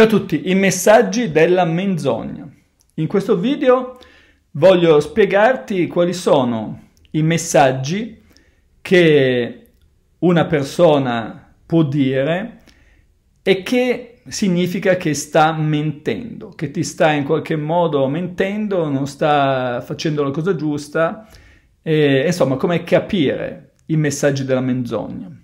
Ciao a tutti, i messaggi della menzogna. In questo video voglio spiegarti quali sono i messaggi che una persona può dire e che significa che sta mentendo, che ti sta in qualche modo mentendo, non sta facendo la cosa giusta, e, insomma come capire i messaggi della menzogna.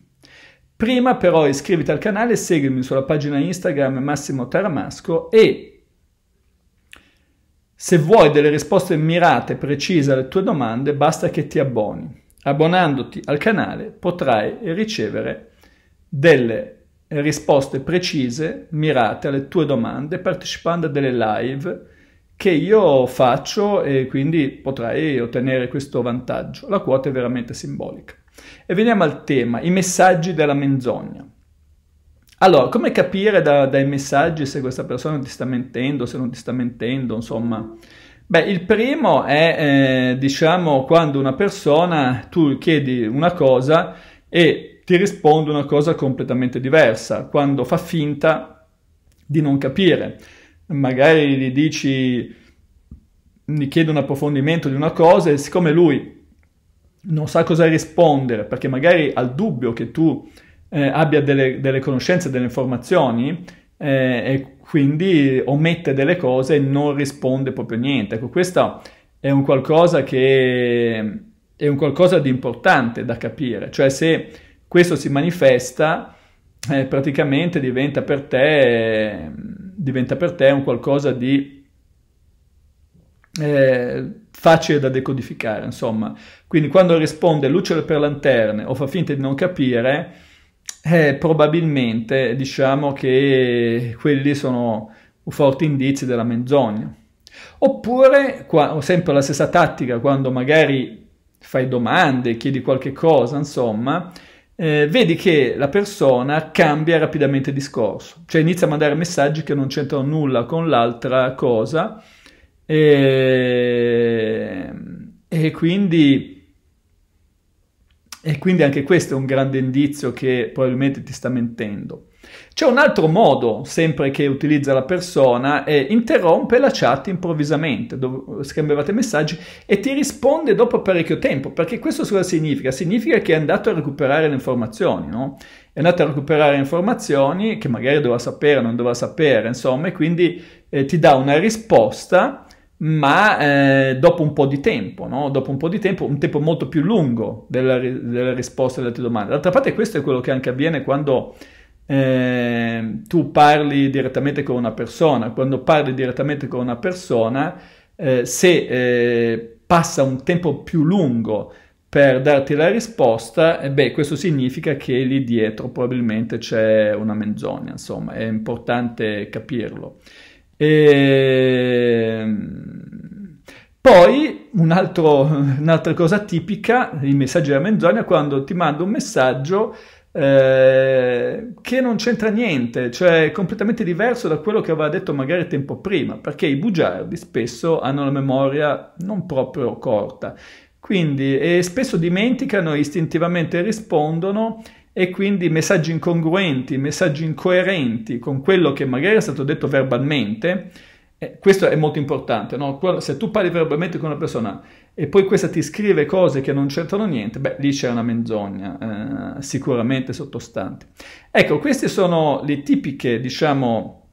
Prima però iscriviti al canale seguimi sulla pagina Instagram Massimo Taramasco e se vuoi delle risposte mirate e precise alle tue domande basta che ti abboni. Abbonandoti al canale potrai ricevere delle risposte precise, mirate alle tue domande partecipando a delle live che io faccio e quindi potrai ottenere questo vantaggio. La quota è veramente simbolica. E veniamo al tema, i messaggi della menzogna. Allora, come capire da, dai messaggi se questa persona ti sta mentendo, se non ti sta mentendo, insomma... Beh, il primo è, eh, diciamo, quando una persona, tu chiedi una cosa e ti risponde una cosa completamente diversa, quando fa finta di non capire. Magari gli dici, gli chiede un approfondimento di una cosa e siccome lui non sa cosa rispondere, perché magari al dubbio che tu eh, abbia delle, delle, conoscenze, delle informazioni, eh, e quindi omette delle cose e non risponde proprio niente. Ecco, questo è un qualcosa che è un qualcosa di importante da capire, cioè se questo si manifesta, eh, praticamente diventa per te, eh, diventa per te un qualcosa di eh, facile da decodificare, insomma. Quindi quando risponde lucero per lanterne o fa finta di non capire, eh, probabilmente diciamo che quelli sono forti indizi della menzogna. Oppure, qua, sempre la stessa tattica, quando magari fai domande, chiedi qualche cosa, insomma, eh, vedi che la persona cambia rapidamente discorso, cioè inizia a mandare messaggi che non c'entrano nulla con l'altra cosa, e, e, quindi, e quindi anche questo è un grande indizio che probabilmente ti sta mentendo. C'è un altro modo, sempre che utilizza la persona, e interrompe la chat improvvisamente, dove scambiavate messaggi e ti risponde dopo parecchio tempo, perché questo cosa significa? Significa che è andato a recuperare le informazioni, no? È andato a recuperare informazioni che magari doveva sapere, non doveva sapere, insomma, e quindi eh, ti dà una risposta ma eh, dopo un po' di tempo, no? dopo un po' di tempo, un tempo molto più lungo della, della risposta alle tue domande. D'altra parte questo è quello che anche avviene quando eh, tu parli direttamente con una persona, quando parli direttamente con una persona, eh, se eh, passa un tempo più lungo per darti la risposta, eh beh, questo significa che lì dietro probabilmente c'è una menzogna, insomma, è importante capirlo. E... Ehm, poi un altro, un'altra cosa tipica, il messaggero menzogna, quando ti manda un messaggio eh, che non c'entra niente, cioè completamente diverso da quello che aveva detto magari tempo prima, perché i bugiardi spesso hanno la memoria non proprio corta, quindi e spesso dimenticano istintivamente rispondono e quindi messaggi incongruenti, messaggi incoerenti con quello che magari è stato detto verbalmente, eh, questo è molto importante, no? se tu parli verbalmente con una persona e poi questa ti scrive cose che non c'entrano niente, beh lì c'è una menzogna eh, sicuramente sottostante. Ecco, queste sono le tipiche, diciamo,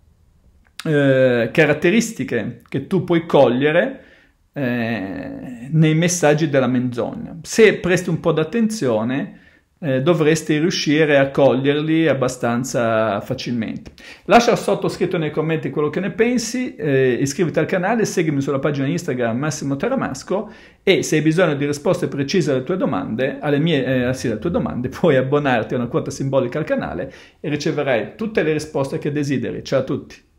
eh, caratteristiche che tu puoi cogliere eh, nei messaggi della menzogna. Se presti un po' d'attenzione, eh, dovreste riuscire a coglierli abbastanza facilmente. Lascia sotto scritto nei commenti quello che ne pensi, eh, iscriviti al canale, seguimi sulla pagina Instagram Massimo Taramasco e se hai bisogno di risposte precise alle tue domande, alle mie, eh, sì, alle tue domande, puoi abbonarti a una quota simbolica al canale e riceverai tutte le risposte che desideri. Ciao a tutti!